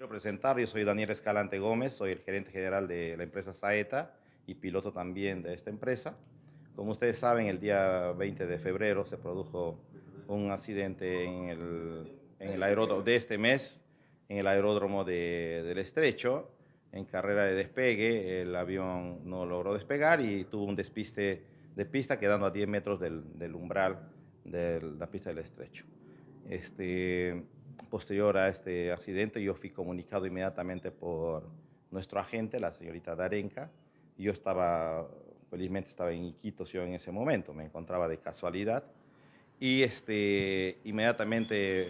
Quiero presentar, yo soy Daniel Escalante Gómez, soy el gerente general de la empresa Saeta y piloto también de esta empresa. Como ustedes saben, el día 20 de febrero se produjo un accidente en el, en aeródromo de este mes, en el aeródromo del Estrecho, en carrera de despegue. El avión no logró despegar y tuvo un despiste de pista quedando a 10 metros del, del umbral de la pista del Estrecho. Este, posterior a este accidente, yo fui comunicado inmediatamente por nuestro agente, la señorita Darenka. Yo estaba, felizmente estaba en Iquitos yo en ese momento, me encontraba de casualidad. Y este, inmediatamente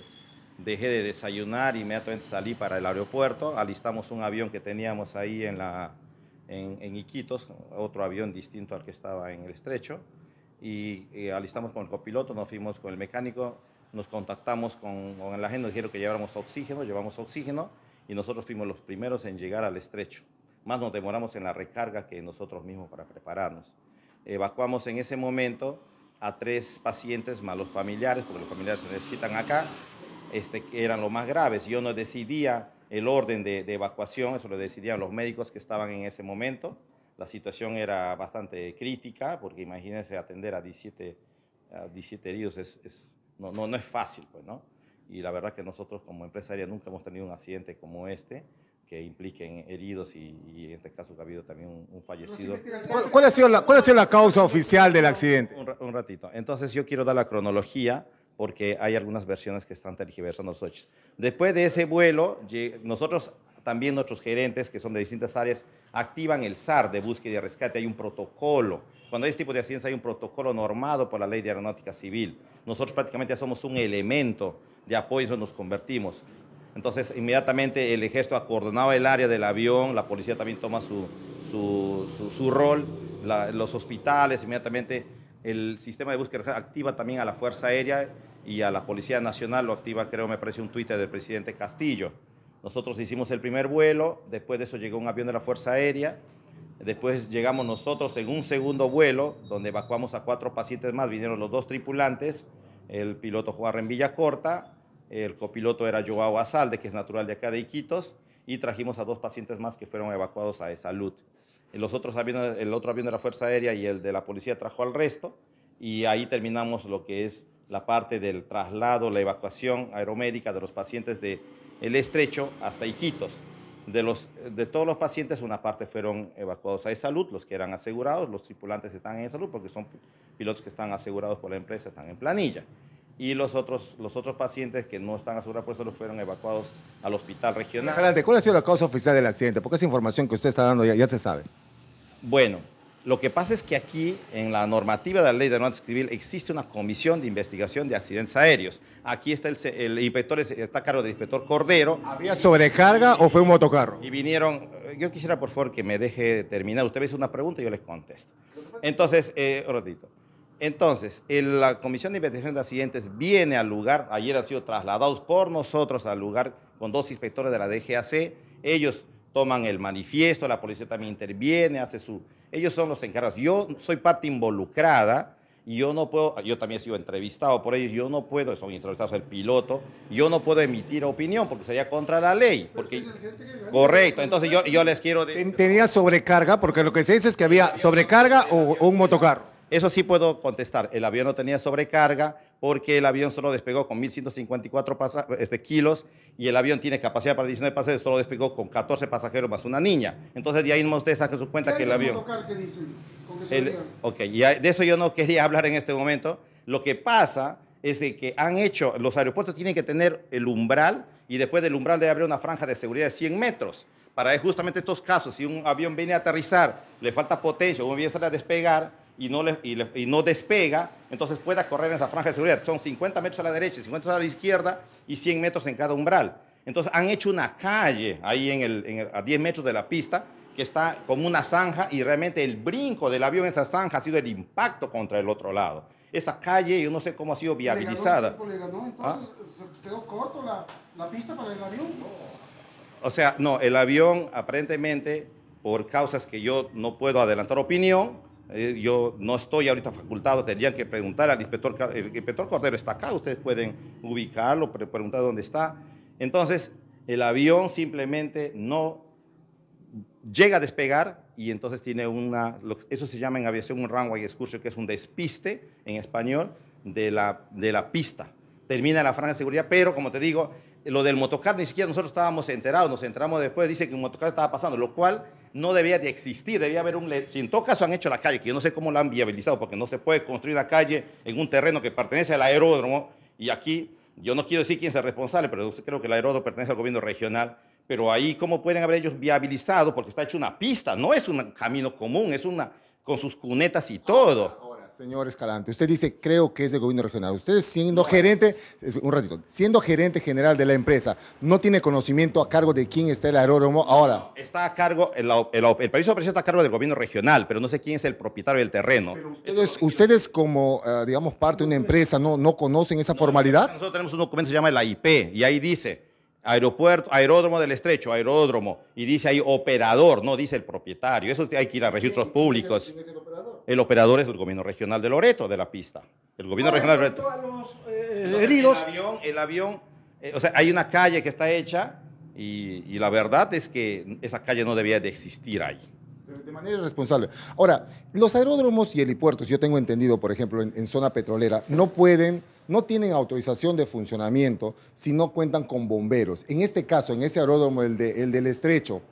dejé de desayunar, inmediatamente salí para el aeropuerto, alistamos un avión que teníamos ahí en, la, en, Iquitos, otro avión distinto al que estaba en el estrecho, y eh, alistamos con el copiloto, nos fuimos con el mecánico, nos contactamos con, la gente, nos dijeron que lleváramos oxígeno, llevamos oxígeno y nosotros fuimos los primeros en llegar al estrecho. Más nos demoramos en la recarga que nosotros mismos para prepararnos. Evacuamos en ese momento a tres pacientes más los familiares, porque los familiares se necesitan acá, este, que eran los más graves. Yo no decidía el orden de, evacuación, eso lo decidían los médicos que estaban en ese momento. La situación era bastante crítica, porque imagínense atender a 17, 17 heridos es no, no, es fácil, pues, ¿no? Y la verdad que nosotros como empresaria nunca hemos tenido un accidente como este que impliquen heridos y, en este caso ha habido también un, fallecido. ¿Cuál, ha sido la, ¿Cuál, ha la, causa oficial del accidente? Un, un, ratito. Entonces yo quiero dar la cronología porque hay algunas versiones que están tergiversando los hechos. Después de ese vuelo, nosotros también nuestros gerentes, que son de distintas áreas, activan el SAR de búsqueda y rescate. Hay un protocolo. Cuando hay este tipo de accidentes hay un protocolo normado por la ley de aeronáutica civil. Nosotros prácticamente somos un elemento de apoyo, eso nos convertimos. Entonces, inmediatamente el ejército acordonaba el área del avión, la policía también toma su, rol, los hospitales, inmediatamente el sistema de búsqueda activa también a la Fuerza Aérea y a la Policía Nacional, lo activa, creo, me parece un Twitter del presidente Castillo. Nosotros hicimos el primer vuelo, después de eso llegó un avión de la Fuerza Aérea, después llegamos nosotros en un segundo vuelo, donde evacuamos a cuatro pacientes más, vinieron los dos tripulantes, el piloto Villa Villacorta, el copiloto era Joao Azalde, que es natural de acá de Iquitos, y trajimos a dos pacientes más que fueron evacuados a e salud. Los otros aviones, el otro avión de la Fuerza Aérea y el de la policía trajo al resto, y ahí terminamos lo que es la parte del traslado, la evacuación aeromédica de los pacientes de el estrecho hasta Iquitos. De, los, de todos los pacientes, una parte fueron evacuados a e salud, los que eran asegurados, los tripulantes están en e salud porque son pilotos que están asegurados por la empresa, están en planilla. Y los otros, los otros pacientes que no están asegurados por salud fueron evacuados al hospital regional. Adelante, ¿cuál ha sido la causa oficial del accidente? Porque esa información que usted está dando ya se sabe. Bueno, lo que pasa es que aquí, en la normativa de la ley de normas civil, existe una comisión de investigación de accidentes aéreos. Aquí está el, inspector, está a cargo del inspector Cordero. ¿Había sobrecarga o fue un motocarro? Y vinieron, eh, yo quisiera por favor que me deje terminar. Usted me una pregunta y yo les contesto. Entonces, eh, un ratito. Entonces, la comisión de investigación de accidentes viene al lugar, ayer han sido trasladados por nosotros al lugar con dos inspectores de la DGAC. Ellos toman el manifiesto, la policía también interviene, hace su ellos son los encargados. Yo soy parte involucrada y yo no puedo, yo también he sido entrevistado por ellos, yo no puedo, son entrevistados el piloto, yo no puedo emitir opinión porque sería contra la ley. Porque, correcto, entonces yo, les quiero... ¿Tenía sobrecarga? Porque lo que se dice es que había sobrecarga o un motocarro. Eso sí puedo contestar. El avión no tenía sobrecarga, porque el avión solo despegó con 1.154 este, kilos y el avión tiene capacidad para 19 pasajeros, solo despegó con 14 pasajeros más una niña. Entonces de ahí mismo ustedes saquen su cuenta que el avión... dicen, ok, y de eso yo no quería hablar en este momento. Lo que pasa es que han hecho, los aeropuertos tienen que tener el umbral y después del umbral debe haber una franja de seguridad de 100 metros para justamente estos casos, si un avión viene a aterrizar, le falta potencia, o viene a despegar, y no, no despega, entonces pueda correr en esa franja de seguridad. Son 50 metros a la derecha, 50 a la izquierda y 100 metros en cada umbral. Entonces han hecho una calle ahí en el, a 10 metros de la pista que está como una zanja y realmente el brinco del avión en esa zanja ha sido el impacto contra el otro lado. Esa calle yo no sé cómo ha sido viabilizada. ¿Ah? se quedó corto la, pista para el avión. O sea, no, el avión aparentemente, por causas que yo no puedo adelantar opinión, eh, yo no estoy ahorita facultado, tendrían que preguntar al inspector, el eh, inspector Cordero está acá, ustedes pueden ubicarlo, preguntar dónde está. Entonces, el avión simplemente no llega a despegar y entonces tiene una, eso se llama en aviación un runway excursion, que es un despiste en español de la, de la pista. Termina la franja de seguridad, pero como te digo, lo del motocar ni siquiera nosotros estábamos enterados, nos enteramos después, dice que un motocar estaba pasando, lo cual no debía de existir, debía haber un... Si en todo caso han hecho la calle, que yo no sé cómo la han viabilizado, porque no se puede construir una calle en un terreno que pertenece al aeródromo, y aquí, yo no quiero decir quién es el responsable, pero creo que el aeródromo pertenece al gobierno regional, pero ahí cómo pueden haber ellos viabilizado, porque está hecho una pista, no es un camino común, es una... con sus cunetas y todo señor Escalante, usted dice, creo que es del gobierno regional. Usted siendo gerente, un ratito, siendo gerente general de la empresa, ¿no tiene conocimiento a cargo de quién está el aeródromo ahora? Está a cargo, el, el, de operación está a cargo del gobierno regional, pero no sé quién es el propietario del terreno. Pero ustedes, como, eh, digamos, parte de una empresa, ¿no, no conocen esa formalidad? Nosotros tenemos un documento que se llama la IP y ahí dice Aeropuerto, aeródromo del estrecho, aeródromo, y dice ahí operador, no dice el propietario. Eso hay que ir a registros públicos. el, operador? es el gobierno regional de Loreto, de la pista. El gobierno ah, regional de Loreto. Eh, el avión, eh, o sea, hay una calle que está hecha y, y la verdad es que esa calle no debía de existir ahí. De manera responsable. Ahora, los aeródromos y helipuertos, yo tengo entendido, por ejemplo, en, zona petrolera, no pueden, no tienen autorización de funcionamiento si no cuentan con bomberos. En este caso, en ese aeródromo, el, del estrecho,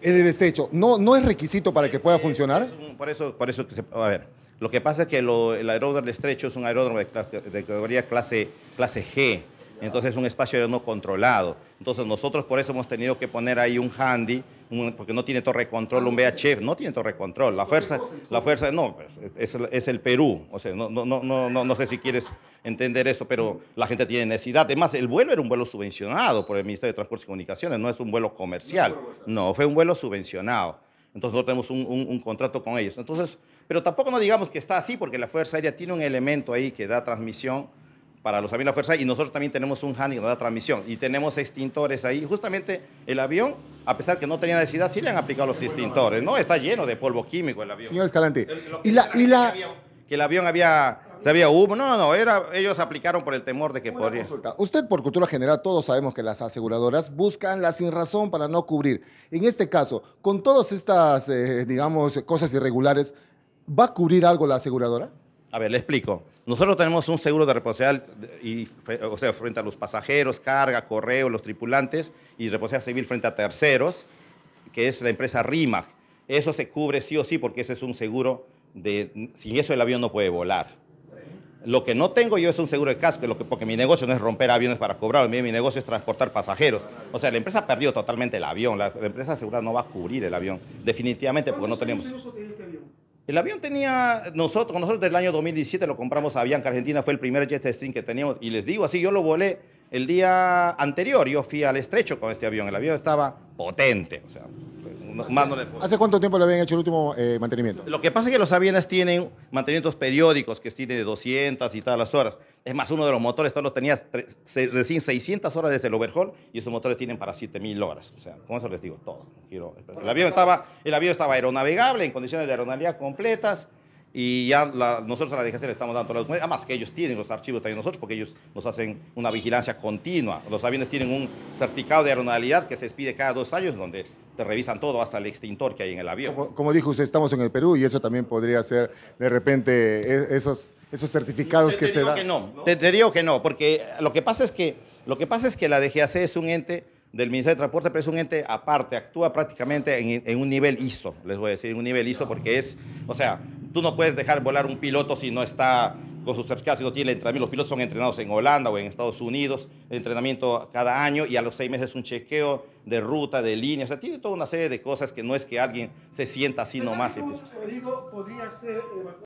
el del estrecho, ¿no, ¿no es requisito para que pueda eh, funcionar? Por eso, por eso, que se, a ver, lo que pasa es que el aeródromo del estrecho es un aeródromo de, categoría clase, clase G entonces es un espacio no controlado. Entonces nosotros por eso hemos tenido que poner ahí un handy, porque no tiene torre control, un VHF, no tiene torre control. La fuerza, la fuerza no, es, el Perú. O sea, no, no, no, no, no sé si quieres entender eso, pero la gente tiene necesidad. Además, el vuelo era un vuelo subvencionado por el Ministerio de Transportes y Comunicaciones, no es un vuelo comercial. No, fue un vuelo subvencionado. Entonces no tenemos un, un contrato con ellos. Entonces, pero tampoco no digamos que está así, porque la Fuerza Aérea tiene un elemento ahí que da transmisión para los aviones de la fuerza y nosotros también tenemos un handling, la transmisión y tenemos extintores ahí. Justamente el avión, a pesar que no tenía necesidad, sí le han aplicado los extintores, ¿no? Está lleno de polvo químico el avión. Señor Escalante, y la... Que el avión había, se había humo. No, no, no, era, ellos aplicaron por el temor de que podría. Usted, por cultura general, todos sabemos que las aseguradoras buscan la sin razón para no cubrir. En este caso, con todas estas, eh, digamos, cosas irregulares, ¿va a cubrir algo la aseguradora? A ver, le explico. Nosotros tenemos un seguro de responsabilidad, o sea, frente a los pasajeros, carga, correo, los tripulantes, y responsabilidad civil frente a terceros, que es la empresa RIMAC. Eso se cubre sí o sí porque ese es un seguro de, si eso el avión no puede volar. Lo que no tengo yo es un seguro de casco, porque mi negocio no es romper aviones para cobrar, mi negocio es transportar pasajeros. O sea, la empresa perdió totalmente el avión, la, la empresa segura no va a cubrir el avión, definitivamente, porque no tenemos... El avión tenía, nosotros, nosotros del año 2017 lo compramos a Avianca Argentina, fue el primer jet stream que teníamos. Y les digo así, yo lo volé el día anterior, yo fui al estrecho con este avión. El avión estaba potente, o sea, ¿Hace cuánto tiempo le habían hecho el último eh, mantenimiento? Lo que pasa es que los aviones tienen mantenimientos periódicos, que tienen de 200 y todas las horas. Es más, uno de los motores lo tenías recién 600 horas desde el overhaul y esos motores tienen para 7000 horas. O sea, con eso les digo todo. el, avión estaba, el avión estaba aeronavegable, en condiciones de aeronavegabilidad completas y ya nosotros a la DGC le estamos dando las además que ellos tienen los archivos también nosotros, porque ellos nos hacen una vigilancia continua. Los aviones tienen un certificado de aeronalidad que se expide cada dos años, donde revisan todo, hasta el extintor que hay en el avión. Como, dijo usted, estamos en el Perú y eso también podría ser de repente e, esos, esos certificados que se dan. no, Te, digo que no, porque lo que pasa es que, lo que, pasa es que la DGAC es un ente del Ministerio de Transporte, pero es un ente aparte, actúa prácticamente en, en, un nivel ISO, les voy a decir, en un nivel ISO, porque es, o sea, tú no puedes dejar volar un piloto si no está con tiene entrenamiento. Los pilotos son entrenados en Holanda o en Estados Unidos, entrenamiento cada año y a los seis meses un chequeo de ruta, de línea, o tiene toda una serie de cosas que no es que alguien se sienta así pues, nomás. podría ser